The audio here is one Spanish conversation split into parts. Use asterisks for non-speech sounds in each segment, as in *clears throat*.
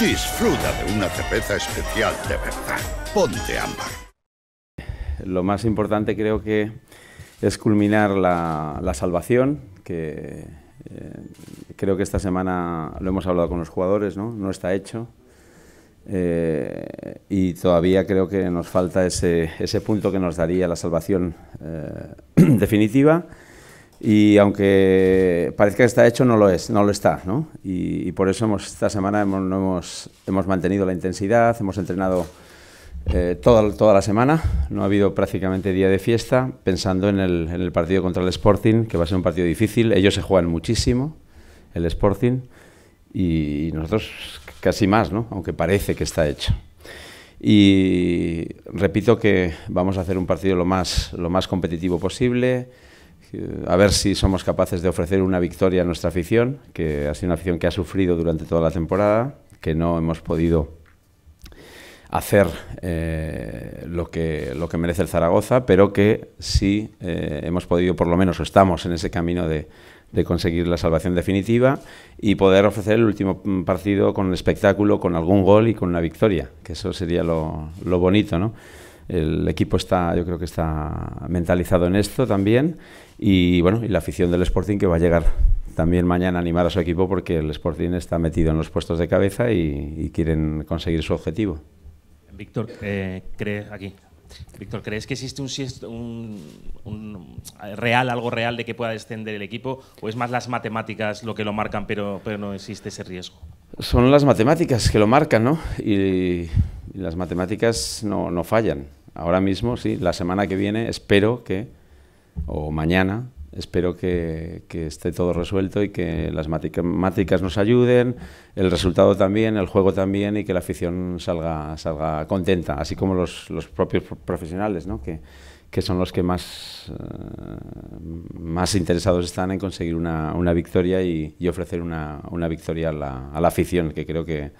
Disfruta de una cerveza especial de verdad. Ponte ámbar. Lo más importante creo que es culminar la, salvación, que eh, creo que esta semana lo hemos hablado con los jugadores, no, no está hecho. Eh, y todavía creo que nos falta ese, punto que nos daría la salvación eh, *clears throat* definitiva y aunque parezca que está hecho, no lo es, no lo está, ¿no? Y, por eso esta semana hemos, mantenido la intensidad, hemos entrenado eh, toda, la semana, no ha habido prácticamente día de fiesta, pensando en el, partido contra el Sporting, que va a ser un partido difícil, ellos se juegan muchísimo, el Sporting, y, nosotros casi más, ¿no? Aunque parece que está hecho. Y repito que vamos a hacer un partido lo más competitivo posible, eh, a ver si somos capaces de ofrecer una victoria a nuestra afición, que ha sido una afición que ha sufrido durante toda la temporada, que no hemos podido hacer eh, lo, que, lo que merece el Zaragoza, pero que sí eh, hemos podido, por lo menos, o estamos en ese camino de, conseguir la salvación definitiva y poder ofrecer el último mm, partido con un espectáculo, con algún gol y con una victoria, que eso sería lo, lo bonito, ¿no? el equipo está, yo creo que está mentalizado en esto también y bueno, y la afición del Sporting que va a llegar también mañana a animar a su equipo porque el Sporting está metido en los puestos de cabeza y, quieren conseguir su objetivo. Víctor, eh, ¿crees aquí? Víctor, ¿crees que existe un, real, algo real de que pueda descender el equipo? ¿O es más las matemáticas lo que lo marcan, pero, no existe ese riesgo? Son las matemáticas que lo marcan, ¿no? Y, y las matemáticas no, no fallan ahora mismo, sí, la semana que viene espero que, o mañana, espero que, esté todo resuelto y que las matemáticas nos ayuden, el resultado también, el juego también y que la afición salga, salga contenta, así como los, propios profesionales, ¿no? que, que, son los que más, eh, más interesados están en conseguir una, una victoria y, y ofrecer una, una victoria a la, a la afición, que creo que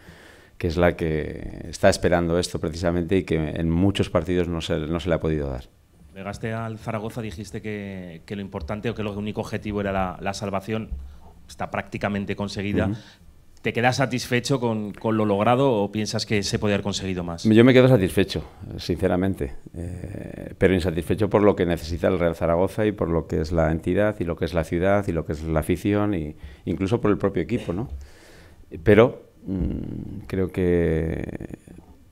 que es la que está esperando esto precisamente y que en muchos partidos no se, no se le ha podido dar. Llegaste al Zaragoza, dijiste que, lo importante o que el único objetivo era la, salvación, está prácticamente conseguida. ¿Te quedas satisfecho con, lo logrado o piensas que se podía haber conseguido más? Yo me quedo satisfecho, sinceramente, eh, pero insatisfecho por lo que necesita el Real Zaragoza y por lo que es la entidad y lo que es la ciudad y lo que es la afición e incluso por el propio equipo, ¿no? Pero Mm, creo que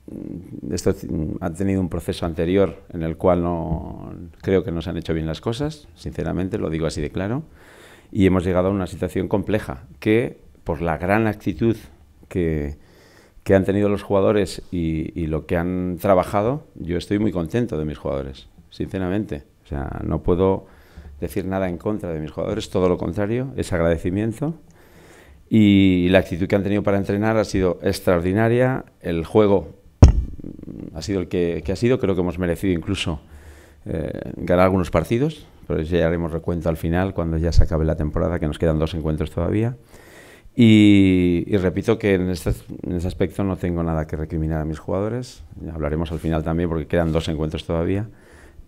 mm, esto mm, ha tenido un proceso anterior en el cual no creo que nos han hecho bien las cosas, sinceramente, lo digo así de claro, y hemos llegado a una situación compleja que por la gran actitud que, que han tenido los jugadores y, y, lo que han trabajado, yo estoy muy contento de mis jugadores, sinceramente. O sea, no puedo decir nada en contra de mis jugadores, todo lo contrario, es agradecimiento y la actitud que han tenido para entrenar ha sido extraordinaria. El juego mm, ha sido el que, ha sido. Creo que hemos merecido incluso eh, ganar algunos partidos, pero ya haremos recuento al final cuando ya se acabe la temporada, que nos quedan dos encuentros todavía. Y, repito que en, este, ese aspecto no tengo nada que recriminar a mis jugadores. Hablaremos al final también porque quedan dos encuentros todavía,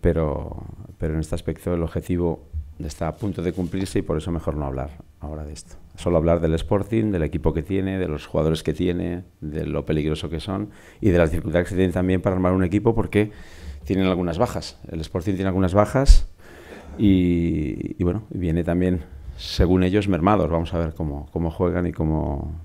pero en este aspecto el objetivo está a punto de cumplirse y por eso mejor no hablar ahora de esto solo hablar del Sporting, del equipo que tiene, de los jugadores que tiene, de lo peligroso que son y de las dificultades que tienen también para armar un equipo porque tienen algunas bajas. El Sporting tiene algunas bajas y, bueno, viene también, según ellos, mermados. Vamos a ver cómo, juegan y cómo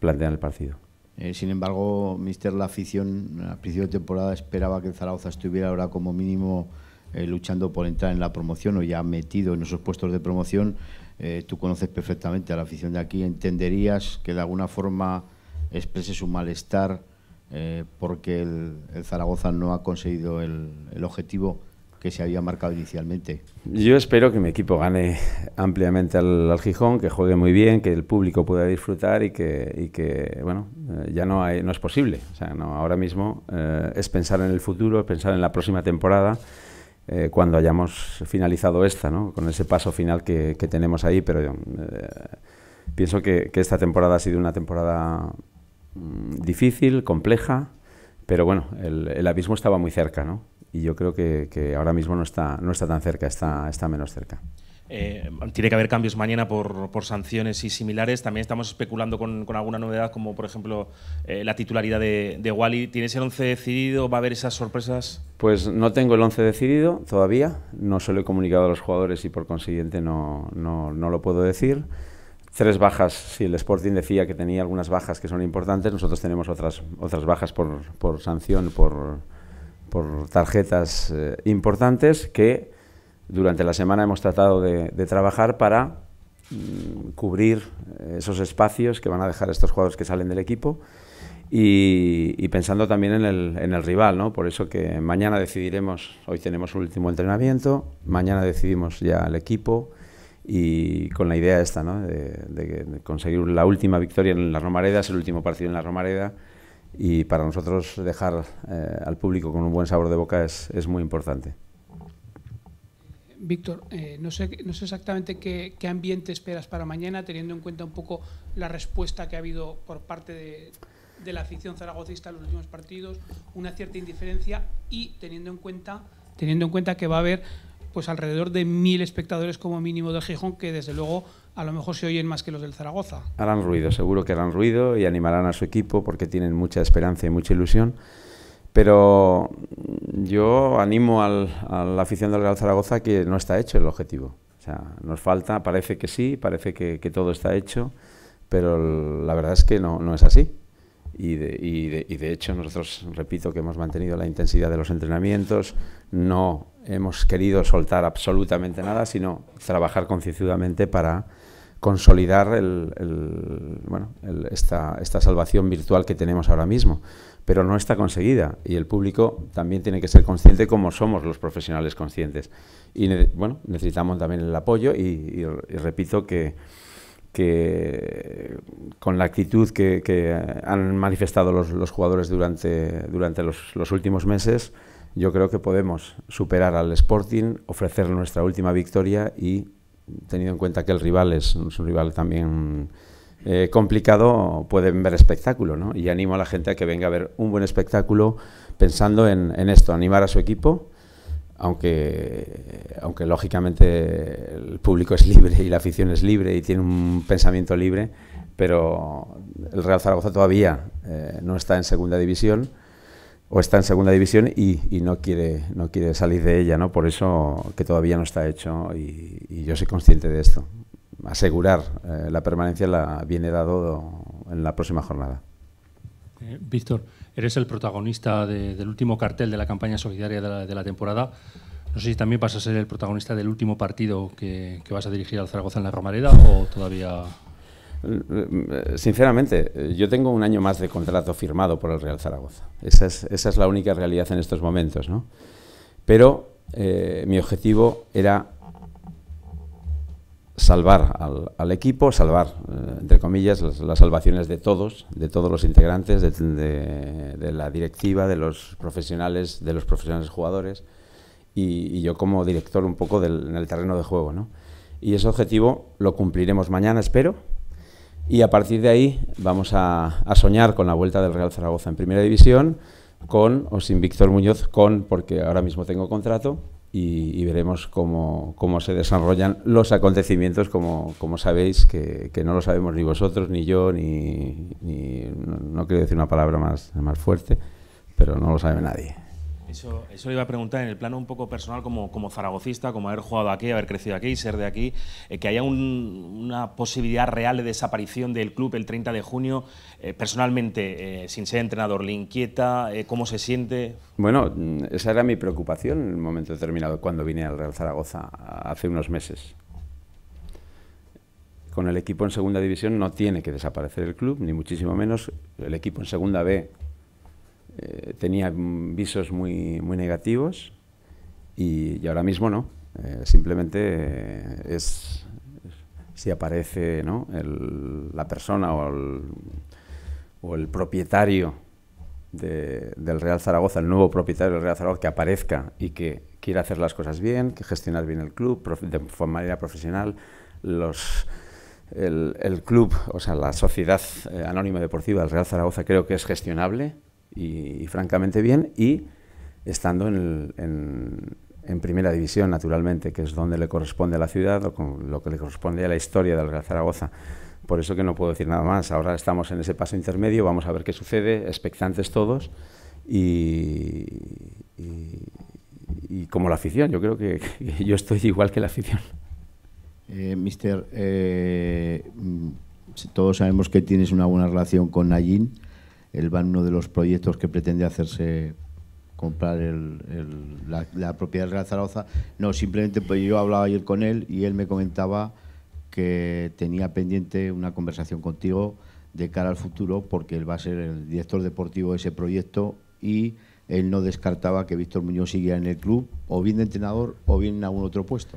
plantean el partido. Eh, sin embargo, Mister, la afición a principio de temporada esperaba que Zaragoza estuviera ahora como mínimo eh, luchando por entrar en la promoción o ya metido en esos puestos de promoción. Eh, tú conoces perfectamente a la afición de aquí, entenderías que de alguna forma exprese su malestar eh, porque el, Zaragoza no ha conseguido el, objetivo que se había marcado inicialmente. Yo espero que mi equipo gane ampliamente al, Gijón, que juegue muy bien, que el público pueda disfrutar y que, bueno, eh, ya no, hay, no es posible. O sea, no, ahora mismo es pensar en el futuro, pensar en la próxima temporada eh, cuando hayamos finalizado esta, ¿no? con ese paso final que, tenemos ahí, pero eh, pienso que, esta temporada ha sido una temporada mm, difícil, compleja, pero bueno, el, abismo estaba muy cerca, ¿no? y yo creo que, que, ahora mismo no está, no está tan cerca, está, está menos cerca. Eh, tiene que haber cambios mañana por, sanciones y similares. También estamos especulando con, alguna novedad, como por ejemplo eh, la titularidad de, Wally. ¿Tienes el 11 decidido? ¿Va a haber esas sorpresas? Pues no tengo el 11 decidido todavía. No se lo he comunicado a los jugadores y por consiguiente no, lo puedo decir. Tres bajas, si el Sporting decía que tenía algunas bajas que son importantes, nosotros tenemos otras, otras bajas por, sanción, por, tarjetas eh, importantes que durante la semana hemos tratado de, trabajar para mm, cubrir esos espacios que van a dejar estos jugadores que salen del equipo y, pensando también en el, rival, ¿no? Por eso que mañana decidiremos, hoy tenemos un último entrenamiento, mañana decidimos ya el equipo y con la idea esta, de, conseguir la última victoria en las Romareda, el último partido en la Romareda y para nosotros dejar eh, al público con un buen sabor de boca es muy importante. Víctor, eh, no, sé, no sé exactamente qué, ambiente esperas para mañana, teniendo en cuenta un poco la respuesta que ha habido por parte de, la afición zaragozista en los últimos partidos, una cierta indiferencia y teniendo en cuenta, teniendo en cuenta que va a haber pues alrededor de mil espectadores como mínimo de Gijón, que desde luego a lo mejor se oyen más que los del Zaragoza. Harán ruido, seguro que harán ruido y animarán a su equipo porque tienen mucha esperanza y mucha ilusión. Pero yo animo a la afición del Real Zaragoza que no está hecho el objetivo. O sea, nos falta, parece que sí, parece que, todo está hecho, pero la verdad es que no, no es así. Y de, y de, hecho nosotros, repito, que hemos mantenido la intensidad de los entrenamientos, no hemos querido soltar absolutamente nada, sino trabajar concienzudamente para, consolidar esta, salvación virtual que tenemos ahora mismo. Pero no está conseguida y el público también tiene que ser consciente como somos los profesionales conscientes. Y bueno, necesitamos también el apoyo y, repito que, con la actitud que, han manifestado los, jugadores durante, durante los, los últimos meses, yo creo que podemos superar al Sporting, ofrecer nuestra última victoria y tenido en cuenta que el rival es, un rival también eh, complicado, pueden ver espectáculo, Y animo a la gente a que venga a ver un buen espectáculo pensando en, esto, animar a su equipo, aunque, aunque lógicamente el público es libre y la afición es libre y tiene un pensamiento libre, pero el Real Zaragoza todavía eh, no está en segunda división o está en segunda división y, no, quiere, no quiere salir de ella, ¿no? Por eso que todavía no está hecho y, yo soy consciente de esto. Asegurar eh, la permanencia la viene dado en la próxima jornada. Eh, Víctor, eres el protagonista del último cartel de la campaña solidaria de la, temporada. No sé si también vas a ser el protagonista del último partido que, que vas a dirigir al Zaragoza en la Romareda o todavía Sinceramente, yo tengo un año más de contrato firmado por el Real Zaragoza. Esa es, la única realidad en estos momentos, ¿no? Pero eh, mi objetivo era salvar al, equipo, salvar, eh, entre comillas, las, salvaciones de todos, de todos los integrantes, de, la directiva, de los profesionales, de los profesionales jugadores, y, yo como director un poco en el terreno de juego, ¿no? Y ese objetivo lo cumpliremos mañana, espero, y a partir de ahí vamos a, soñar con la vuelta del Real Zaragoza en Primera División, con o sin Víctor Muñoz, con, porque ahora mismo tengo contrato, y, veremos cómo, se desarrollan los acontecimientos, como, como sabéis, que, no lo sabemos ni vosotros, ni yo, ni, no, no, quiero decir una palabra más, más fuerte, pero no lo sabe nadie. Eso, iba a preguntar en el plano un poco personal como, como zaragocista, como haber jugado aquí, haber crecido aquí, y ser de aquí, eh, que haya una posibilidad real de desaparición del club el 30 de junio. Eh, personalmente, eh, sin ser entrenador, ¿le inquieta? ¿Cómo se siente? Bueno, mm, esa era mi preocupación en el momento determinado cuando vine al Real Zaragoza hace unos meses. Con el equipo en segunda división no tiene que desaparecer el club, ni muchísimo menos. El equipo en segunda B eh, tenía visos muy, muy negativos y, ahora mismo no. Eh, simplemente eh, es si aparece ¿no? el, la persona o el, o el propietario del Real Zaragoza, el nuevo propietario del Real Zaragoza, que aparezca y que quiera hacer las cosas bien, que gestionar bien el club de manera profesional, los, el, club, o sea, la sociedad anónima deportiva del Real Zaragoza creo que es gestionable, y, francamente bien, y estando en, primera división, naturalmente, que es donde le corresponde a la ciudad, con lo que le corresponde a la historia del Real Zaragoza. Por eso que no puedo decir nada más. Ahora estamos en ese paso intermedio, vamos a ver qué sucede, expectantes todos y, como la afición. Yo creo que, yo estoy igual que la afición. Eh, mister, eh, mm, todos sabemos que tienes una buena relación con Nayin el van uno de los proyectos que pretende hacerse comprar la, propiedad de Real Zaragoza. No, simplemente pues yo hablaba ayer con él y él me comentaba que tenía pendiente una conversación contigo de cara al futuro porque él va a ser el director deportivo de ese proyecto y él no descartaba que Víctor Muñoz siguiera en el club o bien de entrenador o bien en algún otro puesto.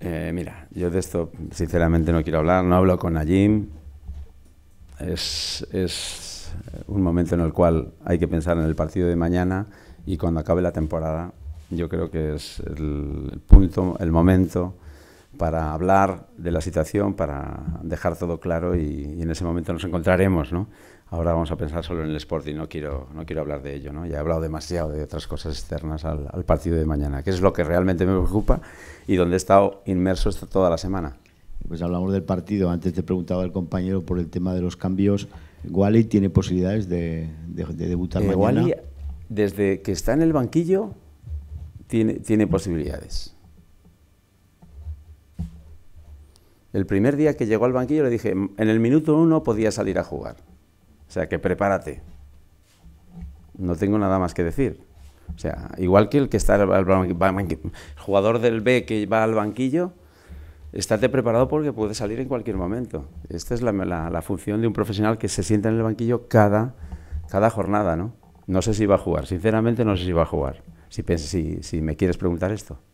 Eh, mira, yo de esto sinceramente no quiero hablar, no hablo con Najim. es un momento en el cual hay que pensar en el partido de mañana y cuando acabe la temporada yo creo que es el punto, el momento para hablar de la situación, para dejar todo claro y, en ese momento nos encontraremos, ¿no? Ahora vamos a pensar solo en el sport y no quiero, no quiero hablar de ello, ¿no? Ya he hablado demasiado de otras cosas externas al, partido de mañana, que es lo que realmente me preocupa y donde he estado inmerso toda la semana. Pues hablamos del partido. Antes te preguntaba el compañero por el tema de los cambios. Wally tiene posibilidades de, debutar eh, mañana. desde que está en el banquillo, tiene, posibilidades. El primer día que llegó al banquillo le dije, en el minuto uno podía salir a jugar. O sea, que prepárate. No tengo nada más que decir. O sea, igual que el que está jugador del B que va al banquillo, estate preparado porque puede salir en cualquier momento. Esta es la, función de un profesional que se sienta en el banquillo cada, cada jornada, ¿no? No sé si va a jugar, sinceramente no sé si va a jugar, si me quieres preguntar esto.